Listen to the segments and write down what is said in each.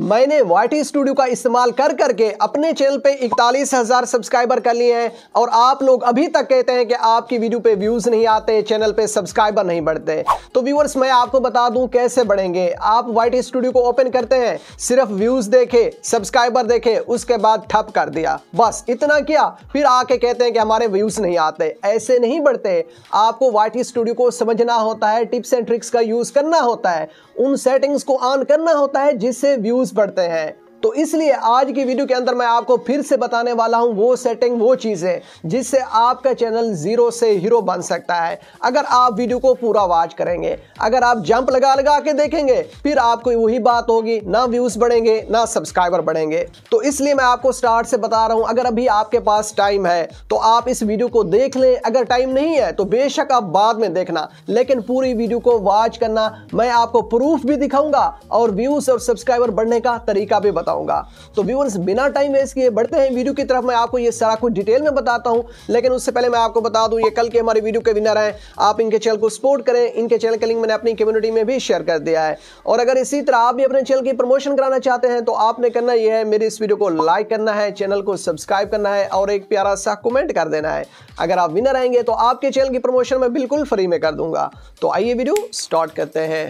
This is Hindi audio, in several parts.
मैंने वाई स्टूडियो का इस्तेमाल कर करके अपने चैनल पे इकतालीस हज़ार सब्सक्राइबर कर लिए हैं और आप लोग अभी तक कहते हैं कि आपकी वीडियो पे व्यूज़ नहीं आते चैनल पे सब्सक्राइबर नहीं बढ़ते तो व्यूअर्स मैं आपको बता दूं कैसे बढ़ेंगे आप वाई स्टूडियो को ओपन करते हैं सिर्फ व्यूज़ देखे सब्सक्राइबर देखे उसके बाद ठप कर दिया बस इतना किया फिर आके कहते हैं कि हमारे व्यूज़ नहीं आते ऐसे नहीं बढ़ते आपको वाई स्टूडियो को समझना होता है टिप्स एंड ट्रिक्स का यूज़ करना होता है उन सेटिंग्स को ऑन करना होता है जिससे व्यूज बढ़ते हैं तो इसलिए आज की वीडियो के अंदर मैं आपको फिर से बताने वाला हूं वो सेटिंग वो चीज़ें जिससे आपका चैनल ज़ीरो से हीरो बन सकता है अगर आप वीडियो को पूरा वॉच करेंगे अगर आप जंप लगा लगा के देखेंगे फिर आपको वही बात होगी ना व्यूज़ बढ़ेंगे ना सब्सक्राइबर बढ़ेंगे तो इसलिए मैं आपको स्टार्ट से बता रहा हूँ अगर अभी आपके पास टाइम है तो आप इस वीडियो को देख लें अगर टाइम नहीं है तो बेशक आप बाद में देखना लेकिन पूरी वीडियो को वॉच करना मैं आपको प्रूफ भी दिखाऊंगा और व्यूज़ और सब्सक्राइबर बढ़ने का तरीका भी बता बताऊंगा तो व्यूवर्स बिना टाइम वेस्ट किए बढ़ते हैं वीडियो की तरफ मैं आपको ये सारा कुछ डिटेल में बताता हूँ लेकिन उससे पहले मैं आपको बता दूँ ये कल के हमारे वीडियो के विनर हैं आप इनके चैनल को सपोर्ट करें इनके चैनल का लिंक मैंने अपनी कम्युनिटी में भी शेयर कर दिया है और अगर इसी तरह आप भी अपने चैनल की प्रमोशन कराना चाहते हैं तो आपने करना यह है मेरे इस वीडियो को लाइक करना है चैनल को सब्सक्राइब करना है और एक प्यारा सा कमेंट कर देना है अगर आप विनर आएंगे तो आपके चैनल की प्रमोशन मैं बिल्कुल फ्री में कर दूंगा तो आइए वीडियो स्टार्ट करते हैं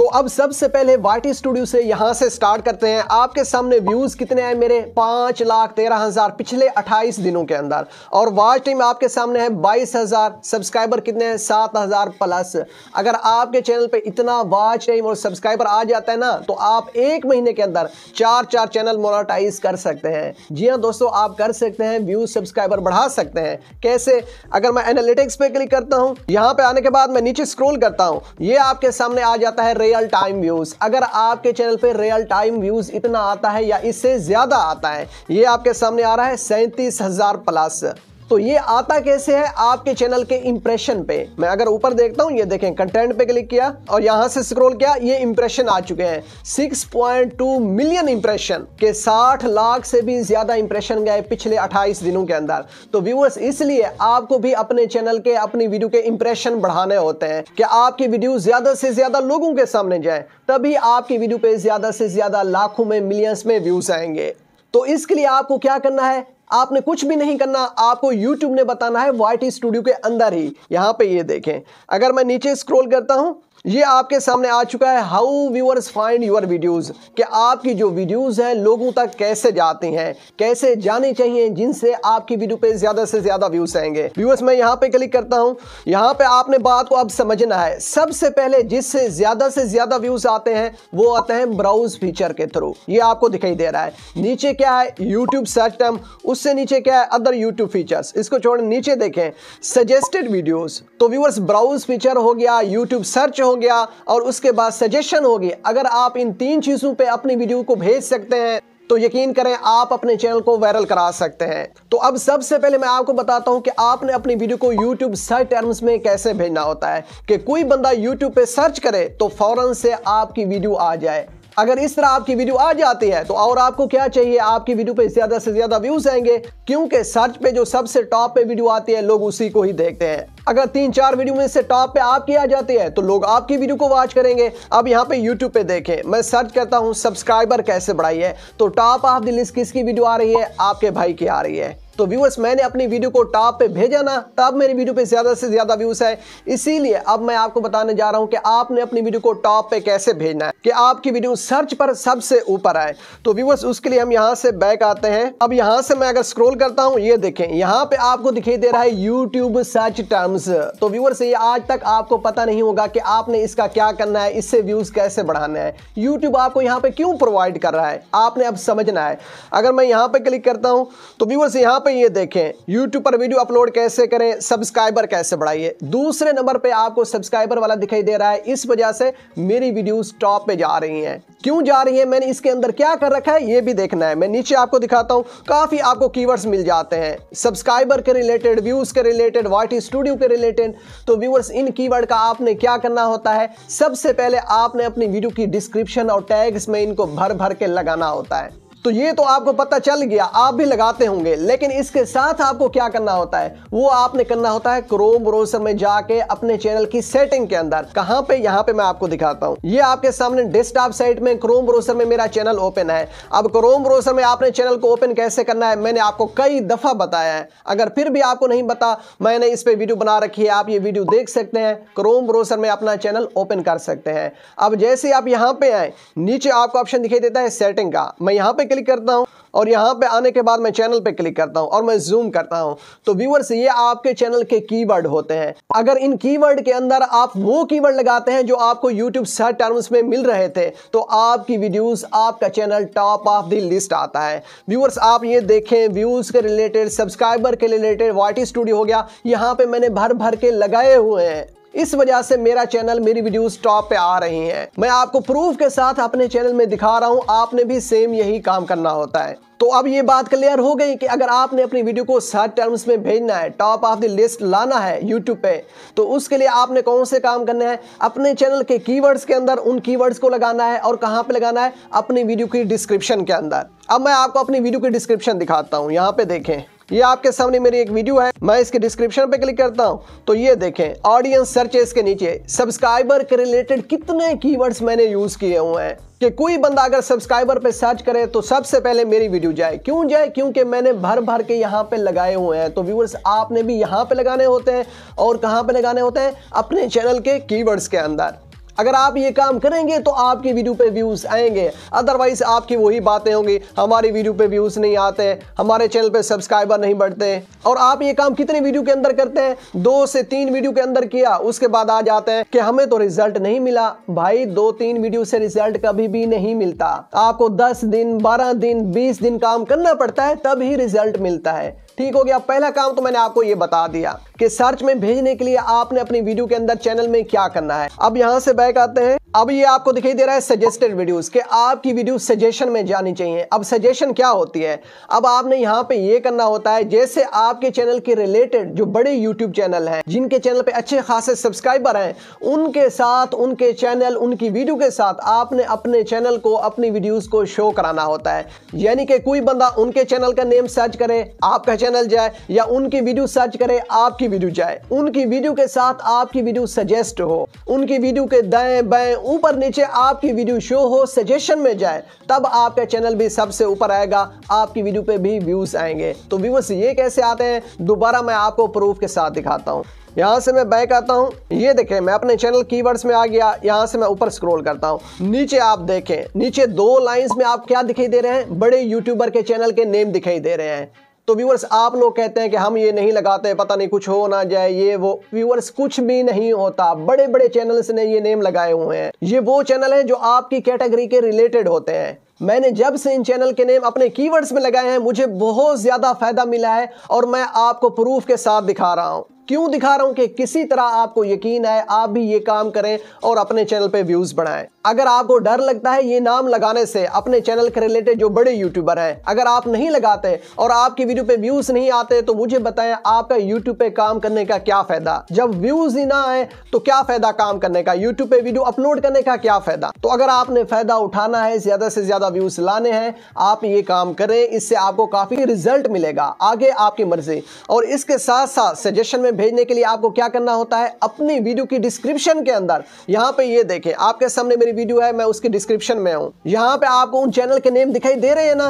तो अब सबसे पहले वाइटी स्टूडियो से यहां से स्टार्ट करते हैं आपके सामने व्यूज कितने हैं मेरे पांच लाख तेरह हजार पिछले अट्ठाईस दिनों के अंदर और वाच टाइम आपके सामने है बाईस हजार सब्सक्राइबर कितने हैं सात हजार प्लस अगर आपके चैनल पे इतना वाच टाइम और सब्सक्राइबर आ जाता है ना तो आप एक महीने के अंदर चार चार चैनल मोनाटाइज कर सकते हैं जी हाँ दोस्तों आप कर सकते हैं व्यूज सब्सक्राइबर बढ़ा सकते हैं कैसे अगर मैं एनालिटिक्स पे क्लिक करता हूँ यहाँ पे आने के बाद मैं नीचे स्क्रोल करता हूँ ये आपके सामने आ जाता है रियल टाइम व्यूज़ अगर आपके चैनल पे रियल टाइम व्यूज़ इतना आता है या इससे ज़्यादा आता है ये आपके सामने आ रहा है सैंतीस हज़ार प्लस तो ये आता कैसे है आपके चैनल के इंप्रेशन पे मैं अगर ऊपर देखता हूं ये देखें कंटेंट पे क्लिक किया और यहां से स्क्रॉल किया ये इंप्रेशन आ चुके हैं 6.2 मिलियन इंप्रेशन के 60 लाख से भी ज्यादा इंप्रेशन गए पिछले 28 दिनों के अंदर तो व्यूअर्स इसलिए आपको भी अपने चैनल के अपनी वीडियो के इंप्रेशन बढ़ाने होते हैं कि आपकी वीडियो ज्यादा से ज्यादा लोगों के सामने जाए तभी आपकी वीडियो पे ज्यादा से ज्यादा लाखों में मिलियंस में व्यूज आएंगे तो इसके लिए आपको क्या करना है आपने कुछ भी नहीं करना आपको यूट्यूब ने बताना है वाई स्टूडियो के अंदर ही यहाँ पे ये देखें अगर मैं नीचे स्क्रोल करता हूँ ये आपके सामने आ चुका है how viewers find your videos कि आपकी जो वीडियोस हैं लोगों तक कैसे जाती हैं कैसे जाने चाहिए जिनसे आपकी वीडियो पे ज्यादा से ज्यादा व्यूज आएंगे व्यूअर्स मैं यहाँ पे क्लिक करता हूँ यहाँ पे आपने बात को अब समझना है सबसे पहले जिससे ज्यादा से ज्यादा व्यूज आते हैं वो आते हैं ब्राउज फीचर के थ्रू ये आपको दिखाई दे रहा है नीचे क्या है यूट्यूब सर्च टर्म उससे नीचे क्या है अदर यूट्यूब फीचर इसको छोड़ नीचे देखें सजेस्टेड वीडियोज तो व्यूअर्स ब्राउज फीचर हो गया यूट्यूब सर्च हो गया और उसके बाद सजेशन हो गई अगर आप इन तीन चीज़ों पे अपनी वीडियो को भेज सकते हैं तो यकीन करें आप अपने चैनल को वायरल करा सकते हैं तो अब सबसे पहले मैं आपको बताता हूं कि आपने अपनी वीडियो को YouTube सर्च टर्म्स में कैसे भेजना होता है कि कोई बंदा YouTube पे सर्च करे तो फौरन से आपकी वीडियो आ जाए अगर इस तरह आपकी वीडियो आ जाती है तो और आपको क्या चाहिए आपकी वीडियो पे ज्यादा से ज्यादा व्यूज आएंगे क्योंकि सर्च पे जो सबसे टॉप पे वीडियो आती है लोग उसी को ही देखते हैं अगर तीन चार वीडियो में से टॉप पे आपकी आ जाती है तो लोग आपकी वीडियो को वॉच करेंगे अब यहाँ पे यूट्यूब पे देखें मैं सर्च करता हूँ सब्सक्राइबर कैसे बढ़ाई है तो टॉप ऑफ द लिस्ट किसकी वीडियो आ रही है आपके भाई की आ रही है तो व्यूअर्स मैंने अपनी वीडियो को टॉप पे भेजा ना तब मेरी वीडियो पे ज़्यादा से ज़्यादा व्यूज़ है इसीलिए अब मैं आपको बताने जा रहा हूं कि आपने अपनी वीडियो को टॉप पे कैसे भेजना है कि आपकी वीडियो सर्च पर सबसे ऊपर आए तो व्यूअर्स उसके लिए हम यहां से बैक आते हैं अब यहां से मैं अगर स्क्रोल करता हूँ ये देखें यहाँ पे आपको दिखाई दे रहा है यूट्यूब सर्च टर्म्स तो व्यूवर्स ये आज तक आपको पता नहीं होगा कि आपने इसका क्या करना है इससे व्यूज़ कैसे बढ़ाना है यूट्यूब आपको यहाँ पे क्यों प्रोवाइड कर रहा है आपने अब समझना है अगर मैं यहाँ पे क्लिक करता हूँ तो व्यूवर्स यहाँ यहाँ पे ये देखें YouTube पर वीडियो अपलोड कैसे करें सब्सक्राइबर कैसे बढ़ाइए दूसरे नंबर पे आपको सब्सक्राइबर वाला दिखाई दे रहा है इस वजह से मेरी वीडियोस टॉप पे जा रही हैं क्यों जा रही हैं मैंने इसके अंदर क्या कर रखा है ये भी देखना है मैं नीचे आपको दिखाता हूँ काफी आपको कीवर्ड्स मिल जाते हैं सब्सक्राइबर के रिलेटेड व्यूज के रिलेटेड वाइट स्टूडियो के रिलेटेड तो व्यूवर्स इन की का आपने क्या करना होता है सबसे पहले आपने अपनी वीडियो की डिस्क्रिप्शन और टैग्स में इनको भर भर के लगाना होता है तो ये तो आपको पता चल गया आप भी लगाते होंगे लेकिन इसके साथ आपको क्या करना होता है वो आपने करना होता है क्रोम ब्राउजर में जाके अपने चैनल की सेटिंग के अंदर कहां पे यहां पे मैं आपको दिखाता हूं ये आपके सामने डेस्कटॉप साइट में क्रोम ब्राउजर में मेरा चैनल ओपन है अब क्रोम ब्राउजर में आपने चैनल को ओपन कैसे करना है मैंने आपको कई दफा बताया है अगर फिर भी आपको नहीं पता मैंने इस पर वीडियो बना रखी है आप ये वीडियो देख सकते हैं क्रोम ब्रोसर में अपना चैनल ओपन कर सकते हैं अब जैसे आप यहां पर आए नीचे आपको ऑप्शन दिखाई देता है सेटिंग का मैं यहां पर क्लिक करता हूँ और यहाँ पे आने के बाद मैं चैनल पे क्लिक करता हूँ और मैं जूम करता हूँ तो व्यूवर्स ये आपके चैनल के कीवर्ड होते हैं अगर इन कीवर्ड के अंदर आप वो कीवर्ड लगाते हैं जो आपको यूट्यूब सर्च टर्म्स में मिल रहे थे तो आपकी वीडियोस आपका channel top of the list आता है व्यूवर्स आप ये देखें व्यूज़ के रिलेटेड सब्सक्राइबर के रिलेटेड वाटी स्टूडियो हो गया यहाँ पे मैंने भर भर के लगाए हुए हैं इस वजह से मेरा चैनल मेरी वीडियोस टॉप पे आ रही हैं मैं आपको प्रूफ के साथ अपने चैनल में दिखा रहा हूं आपने भी सेम यही काम करना होता है तो अब ये बात क्लियर हो गई कि अगर आपने अपनी वीडियो को सर्च टर्म्स में भेजना है टॉप ऑफ द लिस्ट लाना है यूट्यूब पे तो उसके लिए आपने कौन से काम करने हैं अपने चैनल के कीवर्ड्स के अंदर उन कीवर्ड्स को लगाना है और कहाँ पे लगाना है अपनी वीडियो की डिस्क्रिप्शन के अंदर अब मैं आपको अपनी वीडियो की डिस्क्रिप्शन दिखाता हूँ यहाँ पे देखें ये आपके सामने मेरी एक वीडियो है मैं इसके डिस्क्रिप्शन पे क्लिक करता हूँ तो ये देखें ऑडियंस सर्चेस के नीचे सब्सक्राइबर के रिलेटेड कितने कीवर्ड्स मैंने यूज किए हुए हैं कि कोई बंदा अगर सब्सक्राइबर पे सर्च करे तो सबसे पहले मेरी वीडियो जाए क्यों जाए क्योंकि मैंने भर भर के यहाँ पे लगाए हुए हैं तो व्यूअर्स आपने भी यहाँ पे लगाने होते हैं और कहाँ पे लगाने होते हैं अपने चैनल के कीवर्ड्स के अंदर अगर आप ये काम करेंगे तो आपकी वीडियो पे व्यूज़ आएंगे अदरवाइज़ आपकी वही बातें होंगी हमारी वीडियो पे व्यूज़ नहीं आते हमारे चैनल पे सब्सक्राइबर नहीं बढ़ते और आप ये काम कितने वीडियो के अंदर करते हैं दो से तीन वीडियो के अंदर किया उसके बाद आ जाते हैं कि हमें तो रिजल्ट नहीं मिला भाई दो तीन वीडियो से रिजल्ट कभी भी नहीं मिलता आपको दस दिन बारह दिन बीस दिन काम करना पड़ता है तब ही रिजल्ट मिलता है ठीक हो गया पहला काम तो मैंने आपको ये बता दिया कि सर्च में भेजने के लिए आपने अपनी वीडियो के अंदर चैनल में क्या करना है अब यहाँ से बैक आते हैं अब ये आपको दिखाई दे रहा है सजेस्टेड वीडियोस के आपकी वीडियो सजेशन में जानी चाहिए अब सजेशन क्या होती है अब आपने यहाँ पे ये करना होता है जैसे आपके चैनल के रिलेटेड जो बड़े यूट्यूब चैनल हैं जिनके चैनल पे अच्छे खासे सब्सक्राइबर हैं उनके साथ उनके चैनल उनकी वीडियो के साथ आपने अपने चैनल को अपनी वीडियोज़ को शो कराना होता है यानी कि कोई बंदा उनके चैनल का नेम सर्च करे आपका चैनल जाए या उनकी वीडियो सर्च करे आपकी वीडियो जाए उनकी वीडियो के साथ आपकी वीडियो सजेस्ट हो उनकी वीडियो के दाएँ बाएँ ऊपर नीचे आपकी वीडियो शो हो सजेशन में जाए तब आपका चैनल भी सबसे ऊपर आएगा आपकी वीडियो पे भी व्यूज़ आएंगे तो व्यूवर्स ये कैसे आते हैं दोबारा मैं आपको प्रूफ के साथ दिखाता हूँ यहाँ से मैं बैक आता हूँ ये देखें मैं अपने चैनल कीवर्ड्स में आ गया यहाँ से मैं ऊपर स्क्रॉल करता हूँ नीचे आप देखें नीचे दो लाइंस में आप क्या दिखाई दे रहे हैं बड़े यूट्यूबर के चैनल के नेम दिखाई दे रहे हैं तो व्यूवर्स आप लोग कहते हैं कि हम ये नहीं लगाते पता नहीं कुछ हो ना जाए ये वो व्यूवर्स कुछ भी नहीं होता बड़े बड़े चैनल्स ने ये नेम लगाए हुए हैं ये वो चैनल हैं जो आपकी कैटेगरी के रिलेटेड होते हैं मैंने जब से इन चैनल के नेम अपने कीवर्ड्स में लगाए हैं मुझे बहुत ज़्यादा फ़ायदा मिला है और मैं आपको प्रूफ के साथ दिखा रहा हूँ क्यों दिखा रहा हूं कि किसी तरह आपको यकीन है आप भी ये काम करें और अपने चैनल पे व्यूज बढ़ाएं अगर आपको डर लगता है ये नाम लगाने से अपने चैनल के रिलेटेड जो बड़े यूट्यूबर हैं अगर आप नहीं लगाते और आपकी वीडियो पे व्यूज नहीं आते तो मुझे बताएं आपका यूट्यूब पे काम करने का क्या फायदा जब व्यूज ही ना आए तो क्या फायदा काम करने का यूट्यूब पे वीडियो अपलोड करने का क्या फायदा तो अगर आपने फायदा उठाना है ज्यादा से ज्यादा व्यूज लाने हैं आप ये काम करें इससे आपको काफी रिजल्ट मिलेगा आगे आपकी मर्जी और इसके साथ साथ सजेशन में भेजने के लिए आपको क्या करना होता है अपनी वीडियो की डिस्क्रिप्शन के अंदर यहाँ पे ये देखें आपके सामने मेरी वीडियो है मैं उसकी डिस्क्रिप्शन में हूँ यहाँ पे आपको उन चैनल के नेम दिखाई दे रहे हैं ना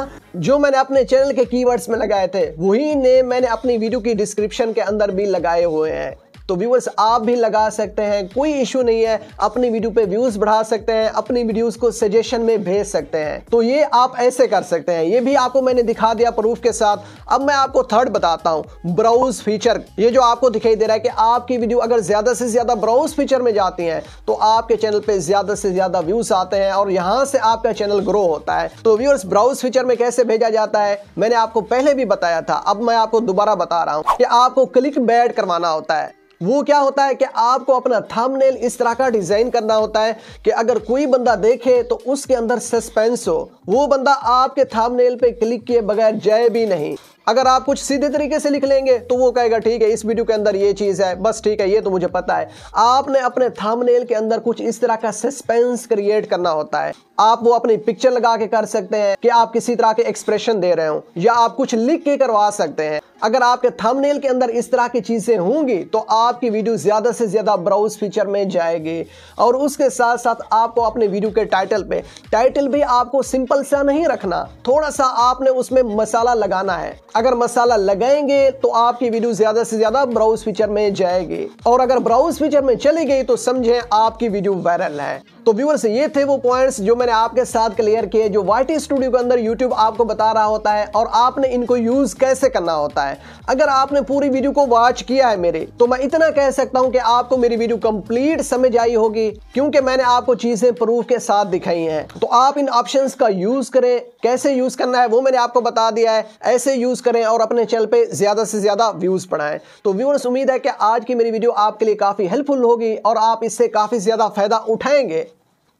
जो मैंने अपने चैनल के कीवर्ड्स में लगाए थे वही नेम मैंने अपनी वीडियो की डिस्क्रिप्शन के अंदर भी लगाए हुए हैं तो व्यूवर्स आप भी लगा सकते हैं कोई इशू नहीं है अपनी वीडियो पे व्यूज बढ़ा सकते हैं अपनी वीडियोस को सजेशन में भेज सकते हैं तो ये आप ऐसे कर सकते हैं ये भी आपको मैंने दिखा दिया प्रूफ के साथ अब मैं आपको थर्ड बताता हूँ ब्राउज फीचर ये जो आपको दिखाई दे रहा है कि आपकी वीडियो अगर ज्यादा से ज्यादा ब्राउज फीचर में जाती है तो आपके चैनल पर ज्यादा से ज्यादा व्यूज आते हैं और यहां से आपका चैनल ग्रो होता है तो व्यूअर्स ब्राउज फीचर में कैसे भेजा जाता है मैंने आपको पहले भी बताया था अब मैं आपको दोबारा बता रहा हूं कि आपको क्लिक बैड करवाना होता है वो क्या होता है कि आपको अपना थंबनेल इस तरह का डिज़ाइन करना होता है कि अगर कोई बंदा देखे तो उसके अंदर सस्पेंस हो वो बंदा आपके थंबनेल पे क्लिक किए बगैर जाए भी नहीं अगर आप कुछ सीधे तरीके से लिख लेंगे तो वो कहेगा ठीक है इस वीडियो के अंदर ये चीज़ है बस ठीक है ये तो मुझे पता है आपने अपने थंबनेल के अंदर कुछ इस तरह का सस्पेंस क्रिएट करना होता है आप वो अपनी पिक्चर लगा के कर सकते हैं कि आप किसी तरह के एक्सप्रेशन दे रहे हो या आप कुछ लिख के करवा सकते हैं अगर आपके थंबनेल के अंदर इस तरह की चीज़ें होंगी तो आपकी वीडियो ज़्यादा से ज़्यादा ब्राउज फीचर में जाएगी और उसके साथ साथ आपको अपने वीडियो के टाइटल पे टाइटल भी आपको सिंपल सा नहीं रखना थोड़ा सा आपने उसमें मसाला लगाना है अगर मसाला लगाएंगे तो आपकी वीडियो ज़्यादा से ज़्यादा ब्राउज फीचर में जाएगी और अगर ब्राउज फीचर में चली गई तो समझे आपकी वीडियो वायरल है तो व्यूअर्स ये थे वो पॉइंट जो मैंने मैंने आपके साथ क्लियर किए जो वाई स्टूडियो के अंदर यूट्यूब आपको बता रहा होता है और आपने इनको यूज़ कैसे करना होता है अगर आपने पूरी वीडियो को वॉच किया है मेरे तो मैं इतना कह सकता हूं कि आपको मेरी वीडियो कंप्लीट समझ आई होगी क्योंकि मैंने आपको चीज़ें प्रूफ के साथ दिखाई हैं तो आप इन ऑप्शन का यूज़ करें कैसे यूज़ करना है वो मैंने आपको बता दिया है ऐसे यूज़ करें और अपने चैनल पर ज़्यादा से ज़्यादा व्यूज़ पढ़ाएं तो व्यूअर्स उम्मीद है कि आज की मेरी वीडियो आपके लिए काफ़ी हेल्पफुल होगी और आप इससे काफ़ी ज़्यादा फ़ायदा उठाएंगे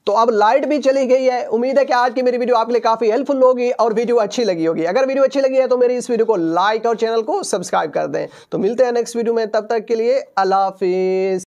तो अब लाइट भी चली गई है उम्मीद है कि आज की मेरी वीडियो आपके लिए काफ़ी हेल्पफुल होगी और वीडियो अच्छी लगी होगी अगर वीडियो अच्छी लगी है तो मेरी इस वीडियो को लाइक और चैनल को सब्सक्राइब कर दें तो मिलते हैं नेक्स्ट वीडियो में तब तक के लिए अल्लाह हाफिज़